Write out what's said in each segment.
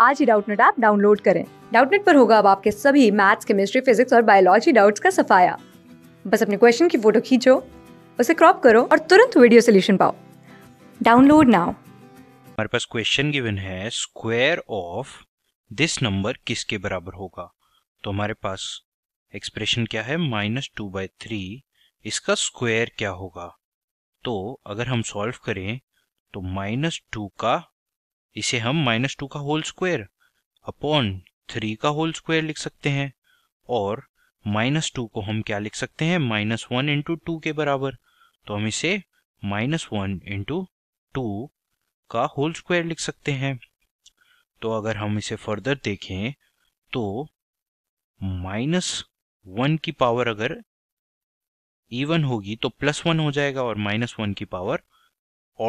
आज ही Doubtnut app download करें डाउटनेट पर होगा अब आपके सभी मैथ्स केमिस्ट्री फिजिक्स और बायोलॉजी डाउट्स का सफाया बस अपने क्वेश्चन की फोटो खींचो उसे क्रॉप करो और तुरंत वीडियो सोल्यूशन पाओ डाउनलोड नाउ हमारे पास क्वेश्चन गिवन है स्क्वायर ऑफ दिस नंबर किसके बराबर होगा तो हमारे पास एक्सप्रेशन क्या है माइनस टू बाई थ्री इसका स्क्वायर क्या होगा तो अगर हम सॉल्व करें तो माइनस टू का इसे हम माइनस टू का होल स्क्वायर अपॉन थ्री का होल स्क्वायर लिख सकते हैं और माइनस टू को हम क्या लिख सकते हैं माइनस वन इंटू टू के बराबर तो हम इसे माइनस वन इंटू टू का होल स्क्वायर लिख सकते हैं तो अगर हम इसे फर्दर देखें तो माइनस वन की पावर अगर इवन होगी तो प्लस वन हो जाएगा और माइनस वन की पावर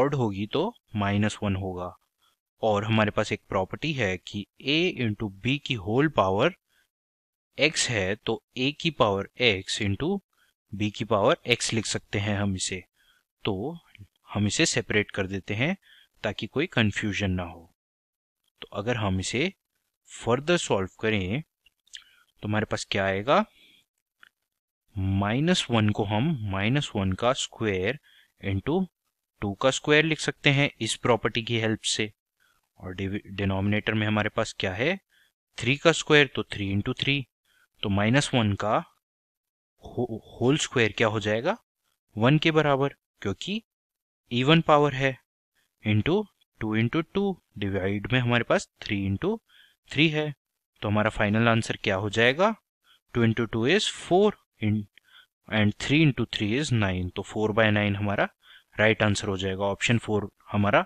ऑड होगी तो माइनस वन होगा और हमारे पास एक प्रॉपर्टी है कि a इंटू बी की होल पावर x है तो a की पावर x इंटू बी की पावर x लिख सकते हैं हम इसे तो हम इसे सेपरेट कर देते हैं ताकि कोई कंफ्यूजन ना हो तो अगर हम इसे फर्दर सॉल्व करें तो हमारे पास क्या आएगा माइनस वन को हम माइनस वन का स्क्वायर इंटू टू का स्क्वायर लिख सकते हैं इस प्रॉपर्टी की हेल्प से और डिनोमिनेटर में हमारे पास क्या है थ्री का स्क्वायर तो थ्री इंटू थ्री तो माइनस वन का होल स्क्वायर क्या हो जाएगा वन के बराबर क्योंकि इवन पावर है into two into two divide में हमारे पास थ्री इंटू थ्री है तो हमारा फाइनल आंसर क्या हो जाएगा two into two is four and three into three is nine तो फोर बाय नाइन हमारा राइट right आंसर हो जाएगा ऑप्शन फोर हमारा